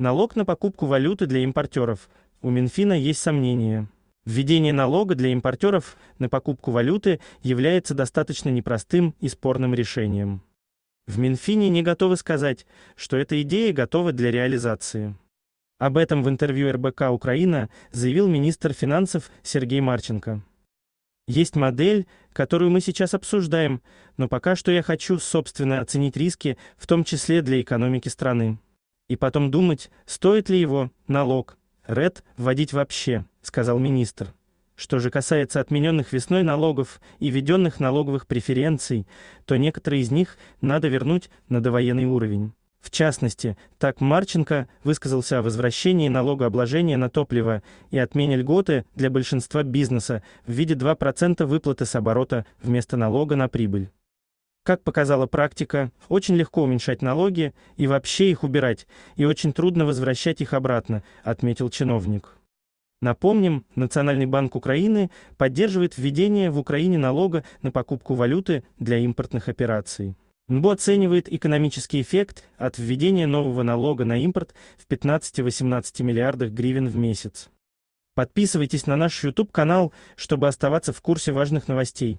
Налог на покупку валюты для импортеров. У Минфина есть сомнения. Введение налога для импортеров на покупку валюты является достаточно непростым и спорным решением. В Минфине не готовы сказать, что эта идея готова для реализации. Об этом в интервью РБК Украина заявил министр финансов Сергей Марченко. Есть модель, которую мы сейчас обсуждаем, но пока что я хочу собственно оценить риски, в том числе для экономики страны и потом думать, стоит ли его налог Ред, вводить вообще, сказал министр. Что же касается отмененных весной налогов и введенных налоговых преференций, то некоторые из них надо вернуть на довоенный уровень. В частности, так Марченко высказался о возвращении налогообложения на топливо и отмене льготы для большинства бизнеса в виде 2% выплаты с оборота вместо налога на прибыль. Как показала практика, очень легко уменьшать налоги и вообще их убирать, и очень трудно возвращать их обратно, отметил чиновник. Напомним, Национальный банк Украины поддерживает введение в Украине налога на покупку валюты для импортных операций. НБУ оценивает экономический эффект от введения нового налога на импорт в 15-18 миллиардах гривен в месяц. Подписывайтесь на наш YouTube-канал, чтобы оставаться в курсе важных новостей.